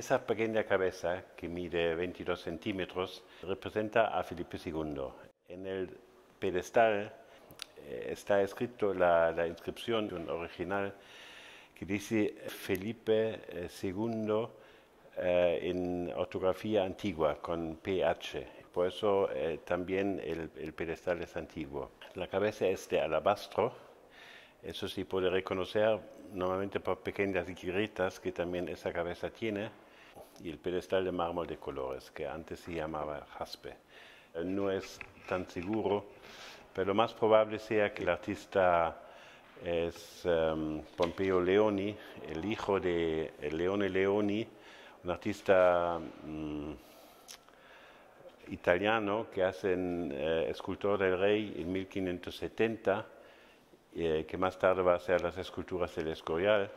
Esa pequeña cabeza, que mide 22 centímetros, representa a Felipe II. En el pedestal eh, está escrito la, inscripción original que dice Felipe II eh, eh, en ortografía antigua, con PH. Por eso también el, pedestal es antiguo. La cabeza es de alabastro, eso se puede reconocer normalmente por pequeñas grietas que también esa cabeza tiene y el pedestal de mármol de colores, que antes se llamaba jaspe. No es tan seguro, pero lo más probable sea que el artista es em, Pompeo Leoni, el hijo de eh, Leone Leoni, un artista mm, italiano que hace eh, Escultor del Rey en 1570, eh, que más tarde va a hacer las esculturas del Escorial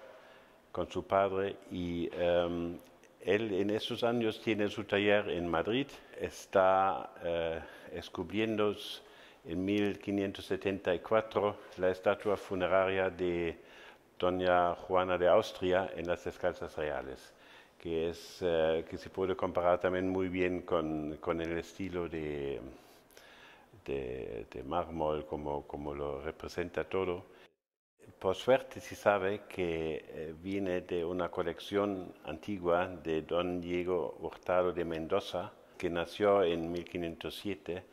con su padre y em, él en esos años tiene su taller en Madrid, está eh, descubriendo en 1574 la estatua funeraria de Doña Juana de Austria en las Descalzas Reales, que, es, eh, que se puede comparar también muy bien con, el estilo de, mármol, como, como lo representa todo por suerte se sabe que eh, viene de una colección antigua de don Diego Hurtado de Mendoza, que nació en 1507,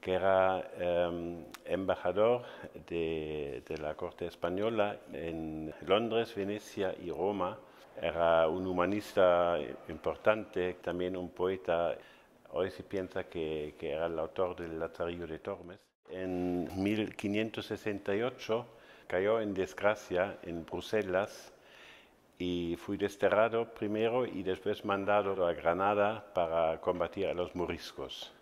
que era em, embajador de, la corte española en Londres, Venecia y Roma. Era un humanista importante, también un poeta. Hoy se piensa que, era el autor del Lazarillo de Tormes. En 1568 Cayó en desgracia en Bruselas y fui desterrado primero y después mandado a Granada para combatir a los moriscos.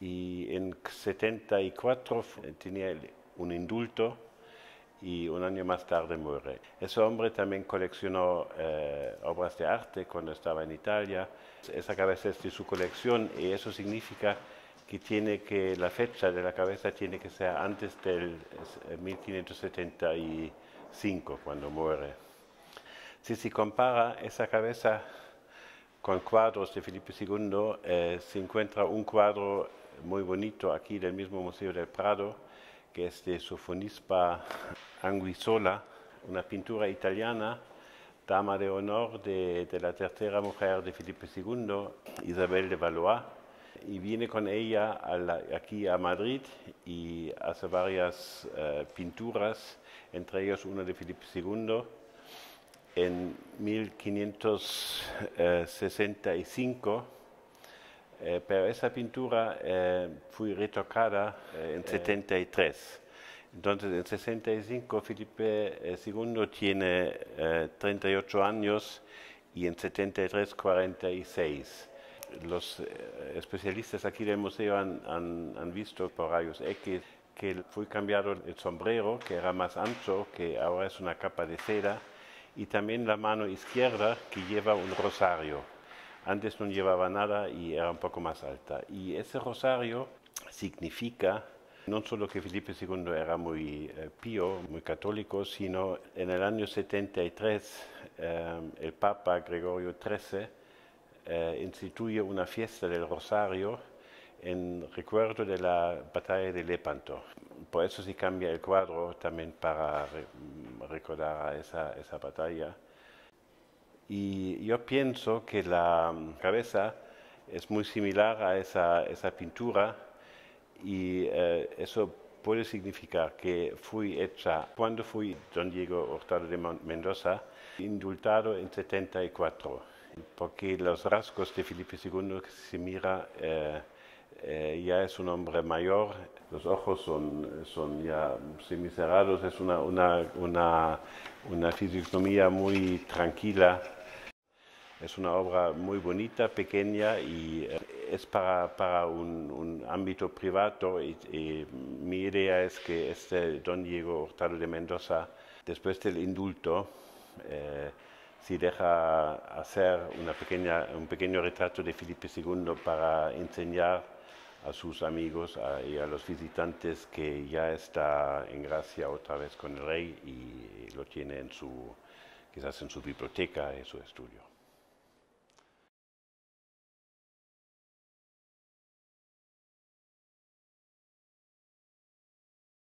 Y en 74 tenía un indulto y un año más tarde muere. Ese hombre también coleccionó eh, obras de arte cuando estaba en Italia. Esa cabeza es de su colección y eso significa que tiene que la fecha de la cabeza tiene que ser antes del 1575 eh, cuando muere. Si se compara esa cabeza con cuadros de Felipe II, eh, se encuentra un cuadro muy bonito aquí del mismo Museo del Prado, que es de Sofonispa Anguissola, una pintura italiana, dama de honor de, de la tercera mujer de Felipe II, Isabel de Valois y viene con ella a aquí a Madrid y hace varias eh, pinturas, entre ellas una de Felipe II en 1565. Eh, eh, pero esa pintura fue retocada en 73. Entonces, en 65 Felipe II tiene 38 años y en 73 46 los eh, especialistas aquí del museo han, han, visto por rayos X que fue cambiado el sombrero, que era más ancho, que ahora es una capa de cera, y también la mano izquierda, que lleva un rosario. Antes no llevaba nada y era un poco más alta. Y ese rosario significa no solo que Felipe II era muy eh, pío, muy católico, sino en el año 73 eh, el Papa Gregorio XIII eh, instituye una fiesta del Rosario en recuerdo de la batalla de Lepanto. Por eso se cambia el cuadro también para recordar esa, batalla. Y yo pienso que la mm, cabeza es muy similar a esa, pintura y eh, eso puede significar que fui hecha cuando fui don Diego Hurtado de Mendoza, indultado en 74 porque los rasgos de Felipe II que se mira eh, eh, ya es un hombre mayor, los ojos son, son ya semicerrados, es una, una, una, muy tranquila. Es una obra muy bonita, pequeña y eh, es para, para un, ámbito privado. Y, mi idea es que este don Diego Hurtado de Mendoza, después del indulto, si deja hacer un pequeño retrato de Felipe II para enseñar a sus amigos y a los visitantes que ya está en gracia otra vez con el rey y lo tiene en su, quizás en su biblioteca, en su estudio.